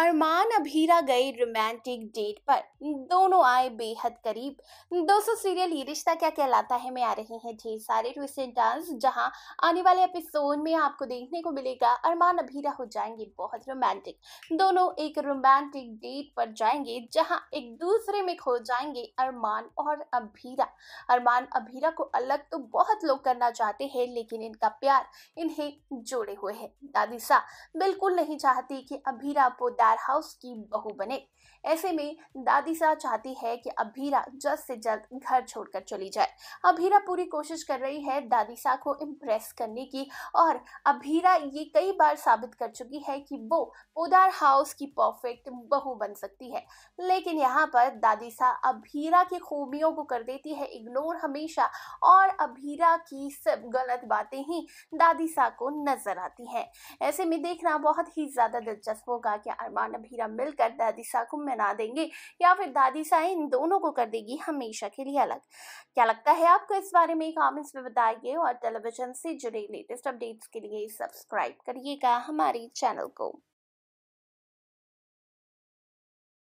अरमान अभीरा गए romantic date पर दोनों आए बेहद करीब दोस्तों सीरियल ये रिश्ता क्या कहलाता है में आ रहे हैं ढेर सारे रिसेंट डांस जहां आने वाले एपिसोड में आपको देखने को मिलेगा अरमान अभीरा हो जाएंगे बहुत रोमांटिक दोनों एक रोमांटिक डेट पर जाएंगे जहां एक दूसरे में खो जाएंगे अरमान और अभीरा अरमान अभीरा को अलग तो बहुत लोग करना चाहते हैं लेकिन इनका प्यार इन्हें जोड़े हुए है दादी सा बिल्कुल नहीं चाहती कि अभीरा पोदा ठेकेदार हाउस की बहू बने ऐसे में दादी सा चाहती है कि अभीरा जल्द से जल्द घर छोड़कर चली जाए अभीरा पूरी कोशिश कर रही है दादी सा को इम्प्रेस करने की और अभीरा ये कई बार साबित कर चुकी है कि वो पोदार हाउस की परफेक्ट बहू बन सकती है लेकिन यहाँ पर दादी सा अभीरा की खूबियों को कर देती है इग्नोर हमेशा और अभीरा की सब गलत बातें ही दादी सा को नजर आती हैं ऐसे में देखना बहुत ही ज्यादा दिलचस्प होगा कि अरमान अभी मिलकर दादी सा को मना देंगे या फिर दादी सा इन दोनों को कर देगी हमेशा के लिए अलग क्या लगता है आपको इस बारे में कॉमेंट्स में बताइए और टेलीविजन से जुड़े लेटेस्ट अपडेट्स के लिए सब्सक्राइब करिएगा हमारे चैनल को